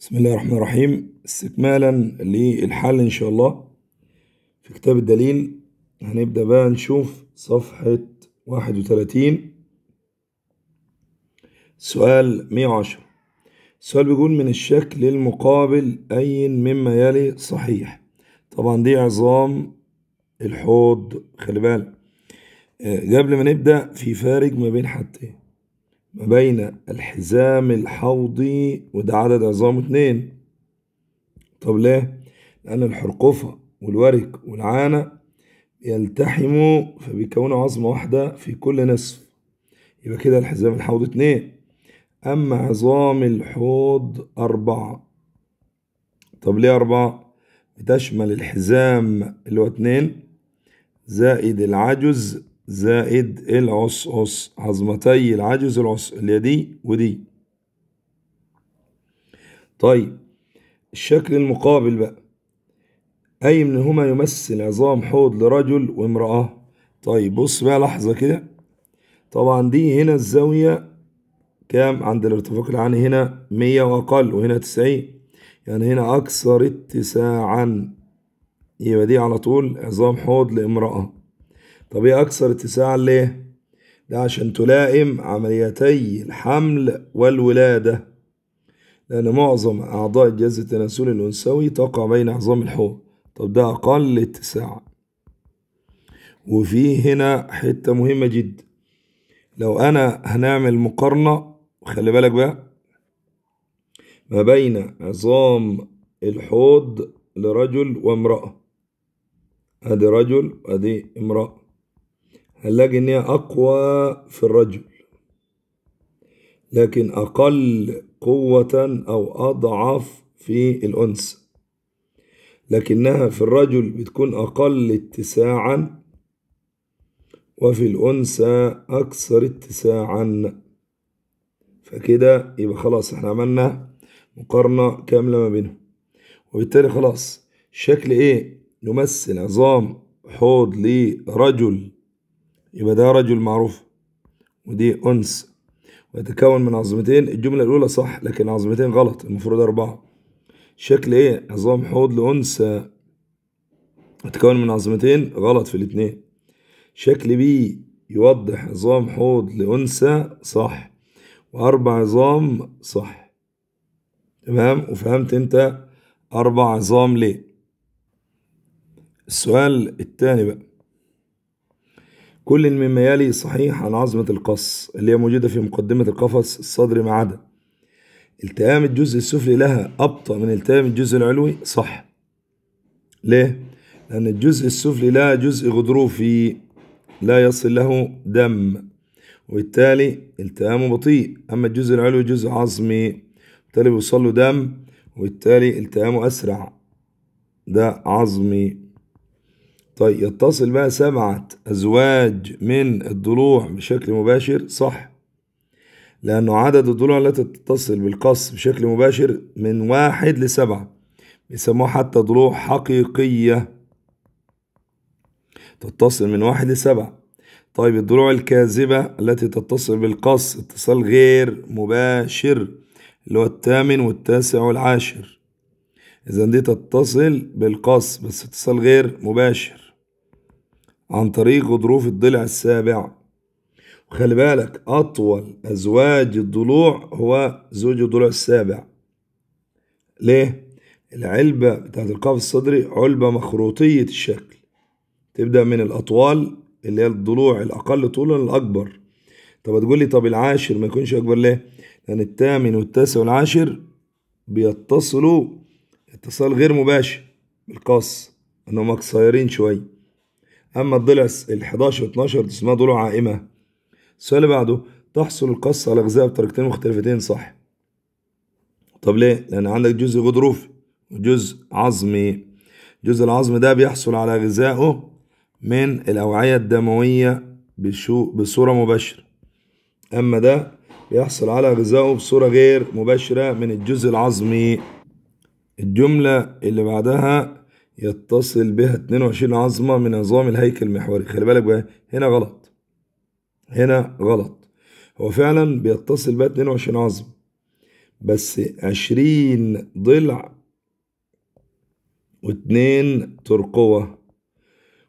بسم الله الرحمن الرحيم استكمالا للحل ان شاء الله في كتاب الدليل هنبدأ بقى نشوف صفحة واحد وتلاتين سؤال مية وعشرة السؤال بيقول من الشكل المقابل أي مما يلي صحيح طبعا دي عظام الحوض خلي بالك آه، قبل ما نبدأ في فارق ما بين حتتين ما بين الحزام الحوضي وده عدد عظامه اتنين طب ليه؟ لأن الحرقفة والورك والعانة يلتحموا فبيكونوا عظمة واحدة في كل نصف يبقى كده الحزام الحوض اتنين أما عظام الحوض أربعة طب ليه أربعة؟ بتشمل الحزام اللي هو اتنين زائد العجز زائد العص عص عظمتي العجز العص اللي هي دي ودي طيب الشكل المقابل بقى أي منهما يمثل عظام حوض لرجل وامرأة طيب بص بقى لحظة كده طبعا دي هنا الزاوية كام عند الارتفاق العاني هنا مية وأقل وهنا تسعين يعني هنا أكثر اتساعا يبقى دي على طول عظام حوض لامرأة طب ايه اكثر اتساعا ليه ده عشان تلائم عمليتي الحمل والولادة لأن معظم أعضاء الجهاز التناسلي الأنثوي تقع بين عظام الحوض طب ده أقل اتساع وفي هنا حتة مهمة جدا لو أنا هنعمل مقارنة خلي بالك بقى ما بين عظام الحوض لرجل وامرأة أدي رجل وأدي امرأة هنلاقي إن هي أقوى في الرجل لكن أقل قوة أو أضعف في الأنثى لكنها في الرجل بتكون أقل اتساعا وفي الأنثى أكثر اتساعا فكده يبقى خلاص احنا عملنا مقارنة كاملة ما بينهم وبالتالي خلاص شكل ايه نمثل عظام حوض لرجل يبقى ده رجل معروف ودي أنس ويتكون من عظمتين الجملة الأولى صح لكن عظمتين غلط المفروض أربعة شكل إيه عظام حوض لأنثى يتكون من عظمتين غلط في الاتنين شكل بي يوضح عظام حوض لأنثى صح وأربع عظام صح تمام وفهمت أنت أربع عظام ليه السؤال التاني بقى كل مما يلي صحيح عن عظمة القص اللي هي موجودة في مقدمة القفص الصدري ما عدا التئام الجزء السفلي لها أبطأ من التئام الجزء العلوي صح ليه؟ لأن الجزء السفلي لها جزء غضروفي لا يصل له دم وبالتالي التئامه بطيء أما الجزء العلوي جزء عظمي وبالتالي بيوصل له دم وبالتالي التئامه أسرع ده عظمي طيب يتصل بقى سبعة أزواج من الضلوع بشكل مباشر صح لأنه عدد الضلوع التي تتصل بالقص بشكل مباشر من واحد لسبعة بيسموها حتى ضلوع حقيقية تتصل من واحد لسبعة طيب الضلوع الكاذبة التي تتصل بالقص اتصال غير مباشر اللي هو الثامن والتاسع والعاشر إذا دي تتصل بالقص بس اتصال غير مباشر عن طريق غضروف الضلع السابع وخلي بالك أطول أزواج الضلوع هو زوج الضلوع السابع ليه؟ العلبة بتاعت القفص الصدري علبة مخروطية الشكل تبدأ من الأطوال اللي هي الضلوع الأقل طولا الأكبر طب هتقول لي طب العاشر ما يكونش أكبر ليه؟ لأن الثامن والتاسع والعاشر بيتصلوا اتصال غير مباشر بالقص إنهم قصيرين شوية أما الضلع ال 11 و 12 تسمى ضلوع عائمة السؤال اللي بعده تحصل القص على غذاء بطريقتين مختلفتين صح طب ليه؟ لأن عندك جزء غضروفي وجزء عظمي جزء العظم ده بيحصل على غذائه من الأوعية الدموية بشو بصورة مباشرة أما ده بيحصل على غذائه بصورة غير مباشرة من الجزء العظمي الجملة اللي بعدها يتصل بها 22 عظمة من عظام الهيكل المحوري خلي بالك بقى هنا غلط هنا غلط هو فعلا بيتصل بها 22 عظمة بس 20 ضلع واتنين ترقوة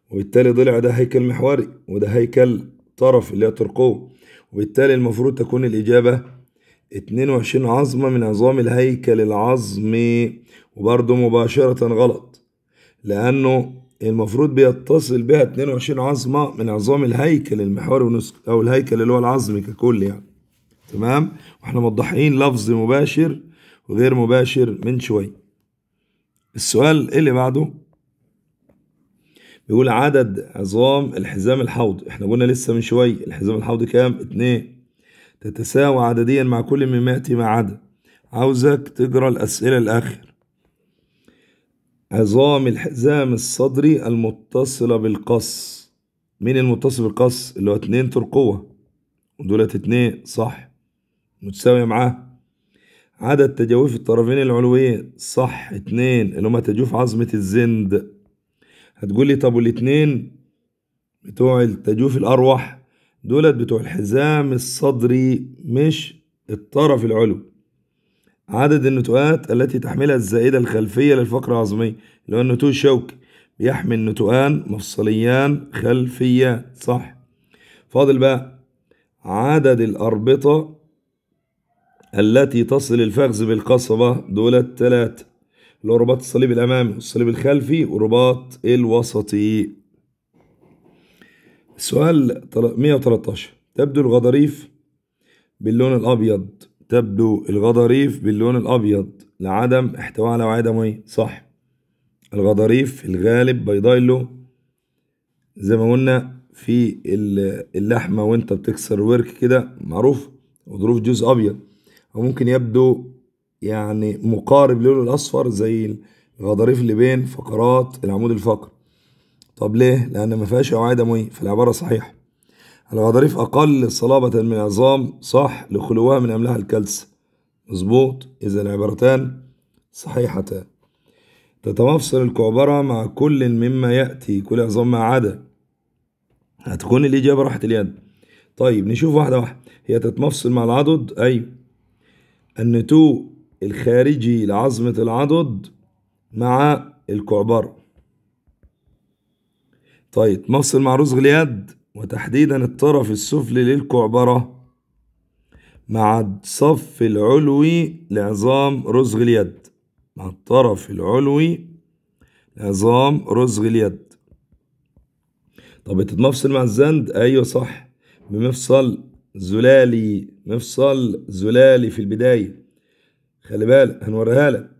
وبالتالي ضلع ده هيكل محوري وده هيكل طرف اللي هي ترقوة وبالتالي المفروض تكون الإجابة 22 عظمة من عظام الهيكل العظمي وبرده مباشرة غلط لأنه المفروض بيتصل بها 22 عظمة من عظام الهيكل المحوري أو الهيكل اللي هو العظم ككل يعني تمام واحنا موضحين لفظ مباشر وغير مباشر من شوية السؤال اللي بعده بيقول عدد عظام الحزام الحوضي احنا قلنا لسه من شوية الحزام الحوضي كام اتنين تتساوى عدديا مع كل مما يأتي مع عدد عاوزك تقرا الأسئلة الآخر عظام الحزام الصدري المتصلة بالقص مين المتصل بالقص اللي هو اتنين ترقوة ودولت اتنين صح متساوية معاه عدد تجاويف الطرفين العلويين صح اتنين اللي هما تجوف عظمة الزند هتقول لي طب والاتنين بتوع التجوف الأروح دولت بتوع الحزام الصدري مش الطرف العلوي عدد النتوءات التي تحملها الزائدة الخلفية للفقرة العظمية اللي هو النتوء الشوكي بيحمل نتوءان مفصليان خلفيان صح فاضل بقى عدد الأربطة التي تصل الفخذ بالقصبة دول التلاتة اللي هو رباط الصليب الأمامي والصليب الخلفي ورباط الوسطي السؤال 113 تبدو الغضاريف باللون الأبيض تبدو الغضاريف باللون الأبيض لعدم احتواء على وعاء دموية صح الغضاريف الغالب بيضاء اللون زي ما قلنا في اللحمة وانت بتكسر ورك كده معروف غضروف جوز أبيض وممكن يبدو يعني مقارب للون الأصفر زي الغضاريف اللي بين فقرات العمود الفقري طب ليه؟ لأن ما فيهاش أوعية دموية فالعبارة صحيحة الغضاريف أقل صلابة من العظام صح لخلوها من أملاح الكلس مظبوط إذا العبارتان صحيحتان تتمفصل الكعبرة مع كل مما يأتي كل عظام ما عدا هتكون الإجابة راحة اليد طيب نشوف واحدة واحدة هي تتمفصل مع العضد أي النتوء الخارجي لعظمة العضد مع الكعبرة طيب مفصل مع رزغ اليد وتحديدا الطرف السفلي للكعبرة مع الصف العلوي لعظام رزغ اليد مع الطرف العلوي لعظام رزغ اليد طب بتتمفصل مع الزند ايوه صح بمفصل زلالي مفصل زلالي في البداية خلي بالك هنوريها لك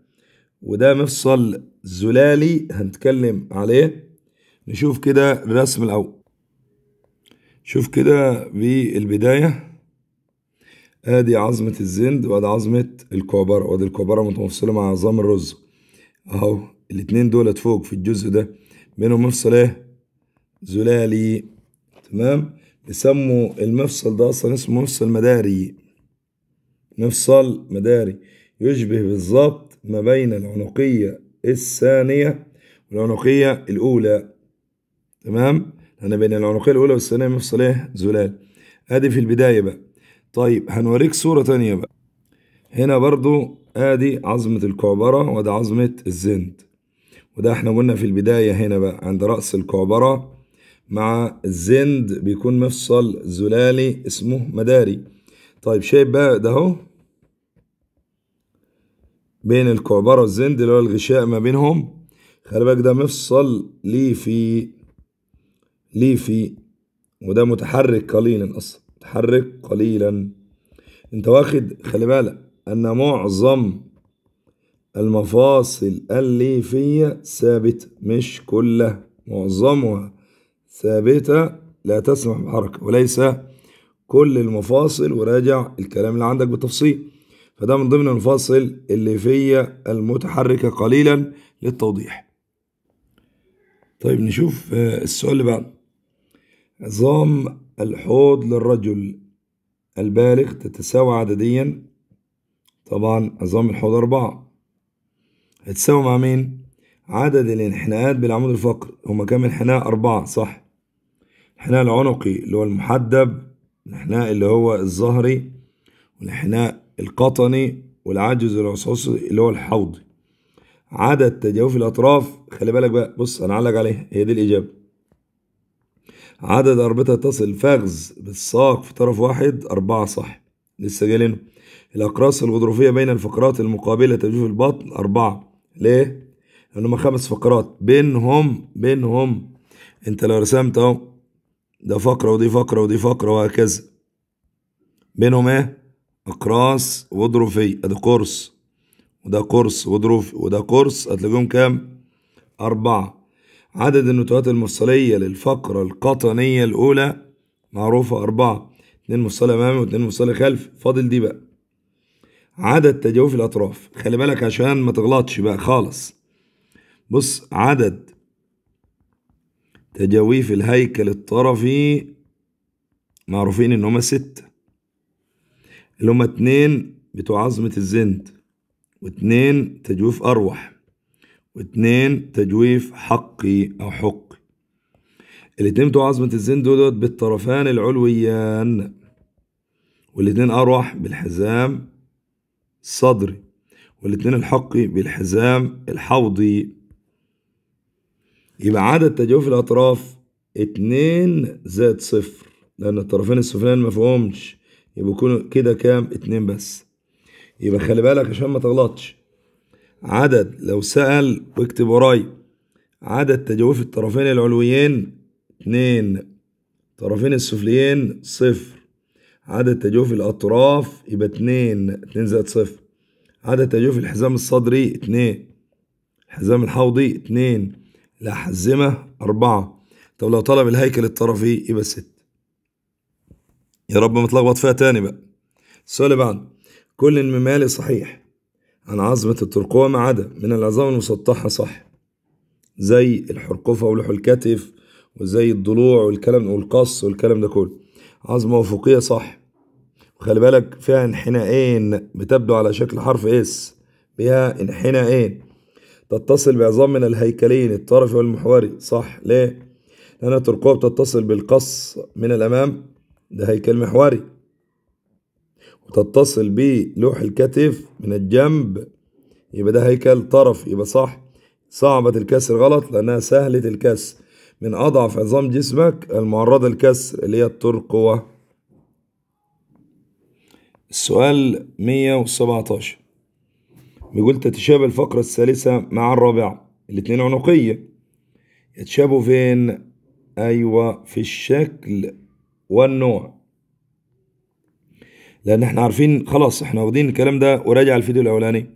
وده مفصل زلالي هنتكلم عليه نشوف كده الرسم الأول شوف كده بالبداية ادي عظمة الزند وادي عظمة الكعبرة وادي الكعبرة متفصلة مع عظام الرز اهو الاتنين دولت فوق في الجزء ده بينهم مفصل ايه زلالي تمام بيسموا المفصل ده اصلا اسمه مفصل مداري مفصل مداري يشبه بالظبط ما بين العنقية الثانية والعنقية الأولى تمام أنا بين العنقية الأولى والثانية مفصلية زلال أدي في البداية بقى طيب هنوريك صورة تانية بقى هنا برضو أدي عظمة الكعبرة وده عظمة الزند وده احنا قلنا في البداية هنا بقى عند رأس الكعبرة مع الزند بيكون مفصل زلالي اسمه مداري طيب شايف بقى ده اهو بين الكعبرة والزند اللي هو الغشاء ما بينهم خلي بالك ده مفصل ليه في ليفي وده متحرك قليلا اصلا متحرك قليلا انت واخد خلي بالك ان معظم المفاصل الليفية ثابتة مش كلها معظمها ثابتة لا تسمح بحركة وليس كل المفاصل وراجع الكلام اللي عندك بالتفصيل فده من ضمن المفاصل الليفية المتحركة قليلا للتوضيح طيب نشوف آه، السؤال اللي بعده عظام الحوض للرجل البالغ تتساوى عدديا طبعا عظام الحوض أربعة هتساوي مع مين؟ عدد الانحناءات بالعمود الفقري هما كام انحناء؟ أربعة صح الانحناء العنقي اللي هو المحدب الانحناء اللي هو الظهري والانحناء القطني والعجز العصعصي اللي هو الحوضي عدد تجاوف الأطراف خلي بالك بقى بص أنا علق عليها هي دي الإجابة عدد أربطة تصل فخذ بالساق في طرف واحد أربعة صح لسه جايلنا الأقراص الغضروفية بين الفقرات المقابلة تجوف البطن أربعة ليه؟ لأن هما خمس فقرات بينهم بينهم أنت لو رسمت أهو ده فقرة ودي فقرة ودي فقرة وهكذا بينهم إيه؟ أقراص غضروفية أدي قرص وده قرص غضروفي وده قرص هتلاقيهم كام؟ أربعة عدد النتوات المفصلية للفقرة القطنية الأولى معروفة أربعة اتنين مفصلة أمامي واتنين مفصلة خلف فاضل دي بقى عدد تجاوف الأطراف خلي بالك عشان ما تغلطش بقى خالص بص عدد تجاويف الهيكل الطرفي معروفين إن هما ستة اللي هما اتنين بتوع عظمة الزند واتنين تجويف أروح واثنين تجويف حقي أو حقي الاثنين بتوع عظمة الزين دولت بالطرفان العلويان والاتنين أروح بالحزام الصدري والاتنين الحقي بالحزام الحوضي يبقى عدد تجويف الأطراف اتنين زائد صفر لأن الطرفين السفليين مفهومش يبقى كده كام اتنين بس يبقى خلي بالك عشان ما تغلطش عدد لو سأل واكتب وراي عدد تجاوف الطرفين العلويين اتنين الطرفين السفليين صفر عدد تجاوف الأطراف يبقى اتنين اتنين زائد صفر عدد تجاوف الحزام الصدري اتنين الحزام الحوضي اتنين الأحزمة أربعة طب لو طلب الهيكل الطرفي يبقى ست يا رب ما تلخبط فيها تاني بقى السؤال اللي بعده كل الممالي صحيح عن عظمة الترقوة ما عدا من العظام المسطحة صح زي الحرقفة ولحو الكتف وزي الضلوع والكلام والقص والكلام ده كله عظمة أفقية صح وخلي بالك فيها انحنائين بتبدو على شكل حرف اس بها انحنائين تتصل بعظام من الهيكلين الطرفي والمحوري صح ليه؟ لأن الترقوة بتتصل بالقص من الأمام ده هيكل محوري وتتصل بلوح الكتف من الجنب يبقى ده هيكل طرف يبقى صح صعبة الكسر غلط لأنها سهلة الكسر من أضعف عظام جسمك المعرضة للكسر اللي هي الترقوة السؤال 117 بيقول تتشابه الفقرة الثالثة مع الرابعة الاتنين عنقية يتشابهوا فين؟ أيوة في الشكل والنوع لان احنا عارفين خلاص احنا واخدين الكلام ده وراجع الفيديو الاولاني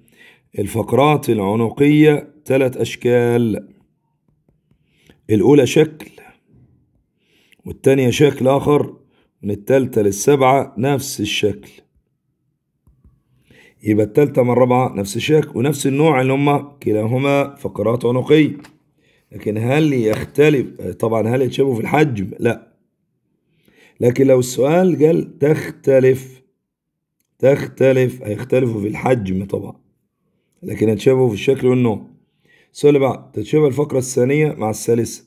الفقرات العنقية ثلاث اشكال الاولى شكل والتانية شكل اخر من التالتة للسبعة نفس الشكل يبقى التالتة من الرابعة نفس الشكل ونفس النوع اللي هما كلاهما فقرات عنقية لكن هل يختلف طبعا هل يتشابهوا في الحجم لا لكن لو السؤال قال تختلف تختلف هيختلفوا في الحجم طبعا لكن هتشابهوا في الشكل والنوع السؤال اللي بعد تتشابه الفقرة الثانية مع الثالثة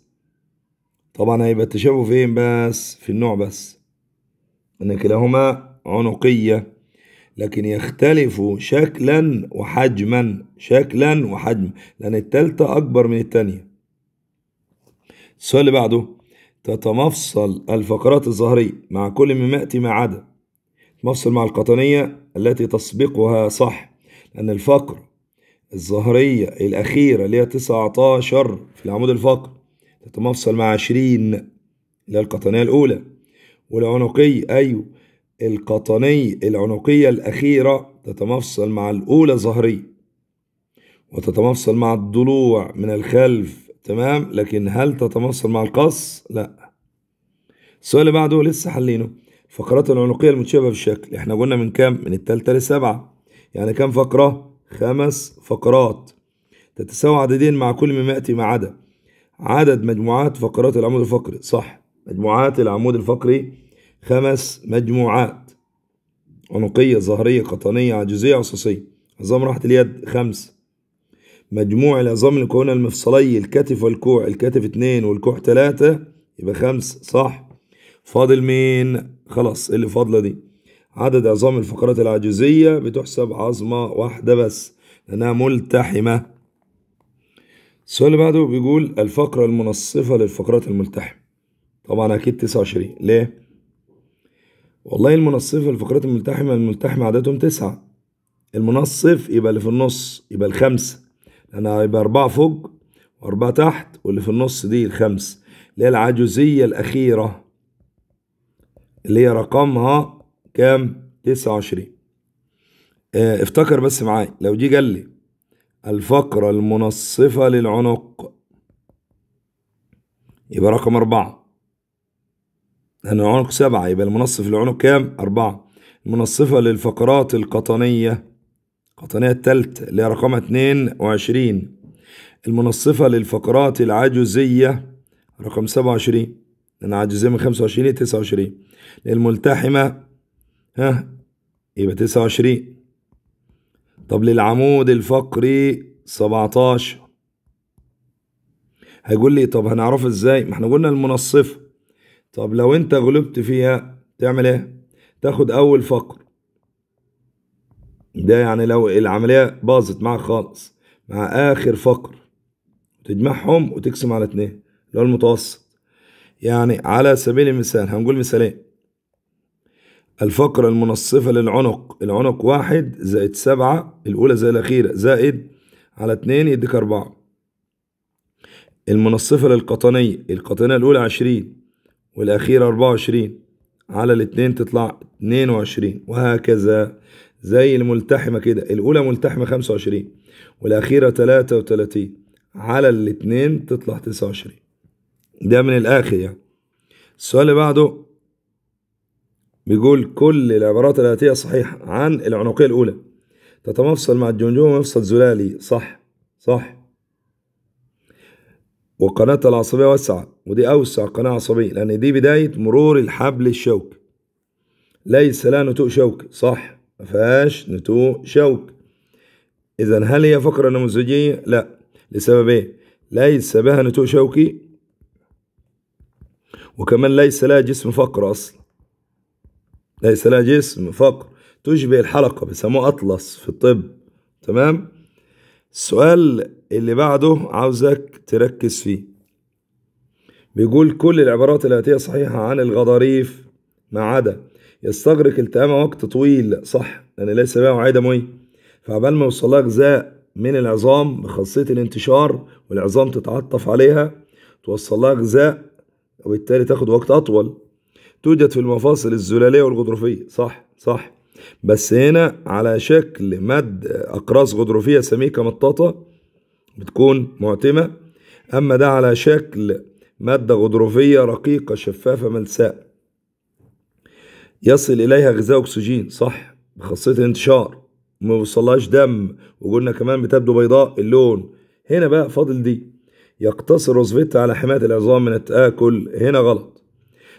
طبعا هيبقى التشابه فين بس في النوع بس ان كلاهما عنقية لكن يختلف شكلا وحجما شكلا وحجما لأن التالتة أكبر من التانية السؤال اللي بعده تتمفصل الفقرات الظهرية مع كل مما يأتي ما عدا مفصل مع القطنية التي تسبقها صح لأن الفقر الظهرية الأخيرة اللي هي 19 في العمود الفقري تتمفصل مع 20 اللي هي القطنية الأولى والعنقية أيوه القطنية العنقية الأخيرة تتمفصل مع الأولى ظهرية وتتمفصل مع الضلوع من الخلف تمام لكن هل تتمفصل مع القص؟ لا السؤال اللي بعده لسه حلينه الفقرات العنقية المتشابهة الشكل احنا قلنا من كام؟ من التالتة للسبعة يعني كام فقرة؟ خمس فقرات تتساوى عددين مع كل مما يأتي مع عدد عدد مجموعات فقرات العمود الفقري صح مجموعات العمود الفقري خمس مجموعات عنقية ظهرية قطنية عجزية عصصية عظام راحة اليد خمس مجموع العظام المكونة المفصلي الكتف والكوع الكتف اتنين والكوع تلاتة يبقى خمس صح فاضل مين خلاص إيه اللي فاضلة دي عدد عظام الفقرات العجزية بتحسب عظمة واحدة بس لأنها ملتحمة السؤال اللي بعده بيقول الفقرة المنصفة للفقرات الملتحمة طبعا أكيد 29 ليه؟ والله المنصفة للفقرات الملتحمة الملتحمة عددهم تسعة المنصف يبقى اللي في النص يبقى الخمسة لأن هيبقى أربعة فوق وأربعة تحت واللي في النص دي الخمس اللي هي العجوزية الأخيرة اللي هي رقمها كام 29 اه افتكر بس معايا لو جه قال لي الفقرة المنصفة للعنق يبقى رقم أربعة لأن العنق سبعة يبقى المنصف للعنق كام أربعة المنصفة للفقرات القطنية القطنية التالتة اللي هي رقمها 22 المنصفة للفقرات العجوزية رقم 27 لأن عاجزين من 25 ل 29 للملتحمة ها يبقى 29 طب للعمود الفقري 17 هيقول لي طب هنعرفه ازاي ما احنا قلنا المنصفة طب لو انت غلبت فيها تعمل ايه تاخد اول فقر ده يعني لو العملية باظت معاك خالص مع اخر فقر تجمعهم وتقسم على اتنين اللي هو المتوسط يعني على سبيل المثال هنقول مثالين الفقرة المنصفة للعنق العنق واحد زائد سبعة الأولى زائد الأخيرة زائد على اتنين يديك أربعة المنصفة للقطنية القطنية الأولى عشرين والأخيرة أربعة وعشرين على الاتنين تطلع اتنين وعشرين وهكذا زي الملتحمة كده الأولى ملتحمة خمسة وعشرين والأخيرة تلاتة وتلاتين على الاتنين تطلع تسعة وعشرين ده من الآخر يعني السؤال اللي بعده بيقول كل العبارات الآتية صحيحة عن العنقية الأولى تتمفصل مع الجمجمة مفصل زلالي صح صح وقناة العصبية واسعة ودي أوسع قناة عصبية لأن دي بداية مرور الحبل الشوك ليس لها نتوء شوك صح مفيهاش نتوء شوك إذا هل هي فقرة نموذجية؟ لا لسبب إيه؟ ليس بها نتوء شوكي وكمان ليس لها جسم فقر أصلا ليس لها جسم فقر تشبه الحلقة بيسموه أطلس في الطب تمام السؤال اللي بعده عاوزك تركز فيه بيقول كل العبارات الآتية صحيحة عن الغضاريف ما عدا يستغرق التئامها وقت طويل صح لأن ليس بها معايير دموية فعبال ما يوصلها غذاء من العظام بخاصية الانتشار والعظام تتعطف عليها توصلها غذاء وبالتالي تاخد وقت أطول توجد في المفاصل الزلالية والغضروفية صح صح بس هنا على شكل مد أقراص غضروفية سميكة مطاطة بتكون معتمة أما ده على شكل مادة غضروفية رقيقة شفافة ملساء يصل إليها غذاء أكسجين صح بخاصية الانتشار ما بيوصلهاش دم وقلنا كمان بتبدو بيضاء اللون هنا بقى فاضل دي يقتصر روزفلت على حماية العظام من التآكل هنا غلط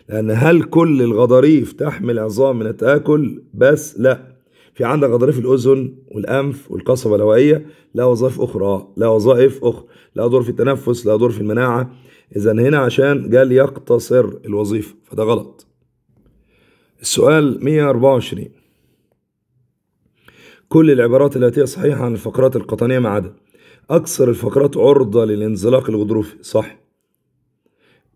لأن هل كل الغضاريف تحمل عظام من التآكل بس لا في عندك غضاريف الأذن والأنف والقصبة الهوائية لها وظائف أخرى لها وظائف أخرى لها دور في التنفس لها دور في المناعة إذا هنا عشان جال يقتصر الوظيفة فده غلط السؤال 124 كل العبارات التي صحيحة عن الفقرات القطنية ما عدا أكثر الفقرات عرضة للانزلاق الغضروفي صح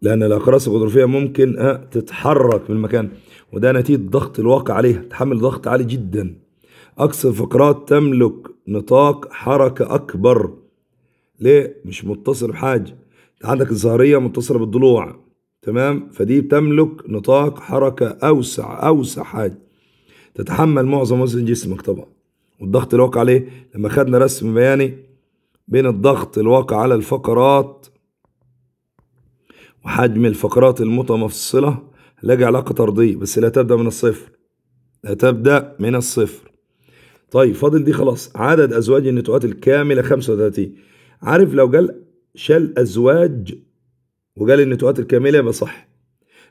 لأن الأقراص الغضروفية ممكن آه، تتحرك من مكان وده نتيجة ضغط الواقع عليها تحمل ضغط عالي جدا أكثر الفقرات تملك نطاق حركة أكبر ليه مش متصل بحاجة عندك الظهرية متصلة بالضلوع تمام فدي بتملك نطاق حركة أوسع أوسع حاجة تتحمل معظم وزن جسمك طبعا والضغط اللي عليه لما خدنا رسم بياني بين الضغط الواقع على الفقرات وحجم الفقرات المتمفصلة لاجي علاقة طردية بس لا تبدأ من الصفر لا تبدأ من الصفر طيب فاضل دي خلاص عدد أزواج النتوءات الكاملة 35 عارف لو قال شال أزواج وقال النتوءات الكاملة يبقى صح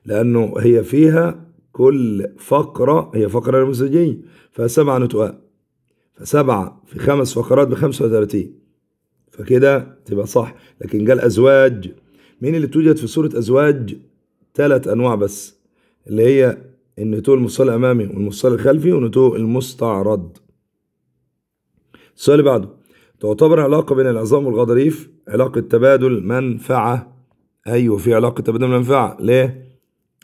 لأنه هي فيها كل فقرة هي فقرة نموذجية فسبعة نتوءات فسبعة في خمس فقرات ب 35 فكده تبقى صح لكن قال الأزواج مين اللي توجد في سورة أزواج ثلاث أنواع بس اللي هي النتو المصلي الأمامي والمصلي الخلفي والنتو المستعرض السؤال اللي بعده تعتبر علاقة بين العظام والغضاريف علاقة تبادل منفعة أيوة في علاقة تبادل منفعة ليه؟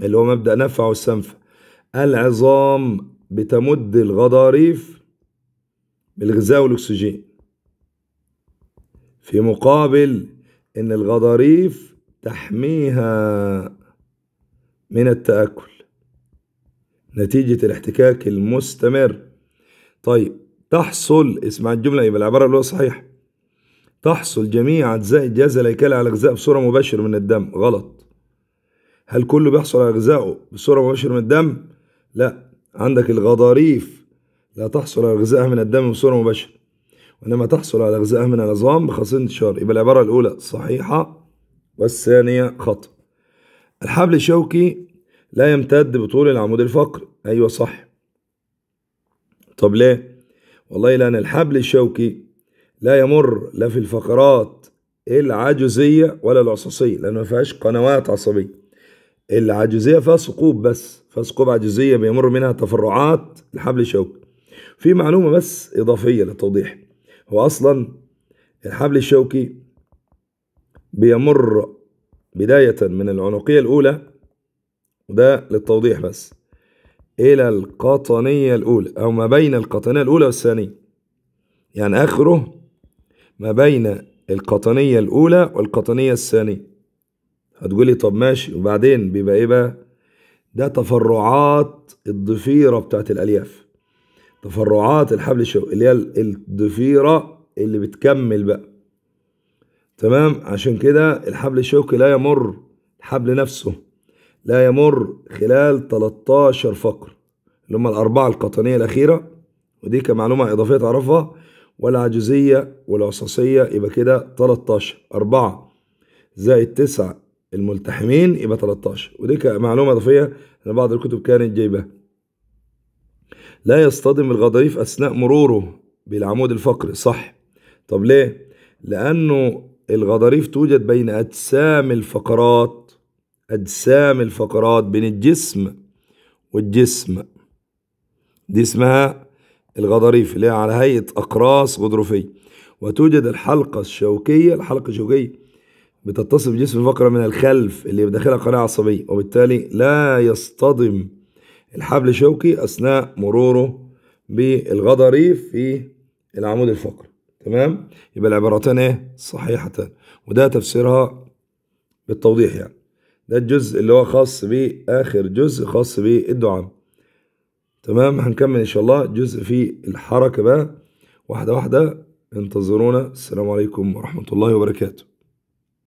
اللي هو مبدأ نفع والسنفع العظام بتمد الغضاريف بالغذاء والأكسجين في مقابل إن الغضاريف تحميها من التآكل نتيجة الاحتكاك المستمر طيب تحصل اسمع الجملة يبقى العبارة اللي هو صحيح تحصل جميع أجزاء الجهاز الهيكلي على غذاء بصورة مباشرة من الدم غلط هل كله بيحصل على غذائه بصورة مباشرة من الدم؟ لا عندك الغضاريف لا تحصل على غذائها من الدم بصورة مباشرة وإنما تحصل على غذاء من العظام بخاصية انتشار يبقى العبارة الأولى صحيحة والثانية خطأ الحبل الشوكي لا يمتد بطول العمود الفقري أيوة صح طب ليه؟ والله لأن الحبل الشوكي لا يمر لا في الفقرات العجزية ولا العصصية لأن ما فيهاش قنوات عصبية العجزية فيها ثقوب بس فيها ثقوب عجزية بيمر منها تفرعات الحبل الشوكي في معلومة بس إضافية للتوضيح هو أصلا الحبل الشوكي بيمر بداية من العنقية الأولى وده للتوضيح بس إلى القطنية الأولى أو ما بين القطنية الأولى والثانية يعني آخره ما بين القطنية الأولى والقطنية الثانية هتقولي طب ماشي وبعدين بيبقى إيه بقى؟ ده تفرعات الضفيرة بتاعت الألياف تفرعات الحبل الشوكي اللي هي الضفيرة اللي بتكمل بقى تمام عشان كده الحبل الشوكي لا يمر الحبل نفسه لا يمر خلال 13 فقر اللي هم الأربعة القطنية الأخيرة ودي كمعلومة إضافية تعرفها والعجزية والعصاصية يبقى كده 13 أربعة زائد تسعة الملتحمين يبقى 13 ودي كمعلومة إضافية أنا بعض الكتب كانت جايباها لا يصطدم الغضاريف أثناء مروره بالعمود الفقري صح طب ليه؟ لأنه الغضاريف توجد بين أجسام الفقرات أجسام الفقرات بين الجسم والجسم دي اسمها الغضاريف اللي هي على هيئة أقراص غضروفية وتوجد الحلقة الشوكية الحلقة الشوكية بتتصل بجسم الفقرة من الخلف اللي بداخلها قناة عصبية وبالتالي لا يصطدم الحبل شوكي أثناء مروره بالغضري في العمود الفقري تمام يبقى العبارتان ايه صحيحتان وده تفسيرها بالتوضيح يعني ده الجزء اللي هو خاص بآخر جزء خاص بالدعاء تمام هنكمل إن شاء الله جزء في الحركة بقى واحدة واحدة انتظرونا السلام عليكم ورحمة الله وبركاته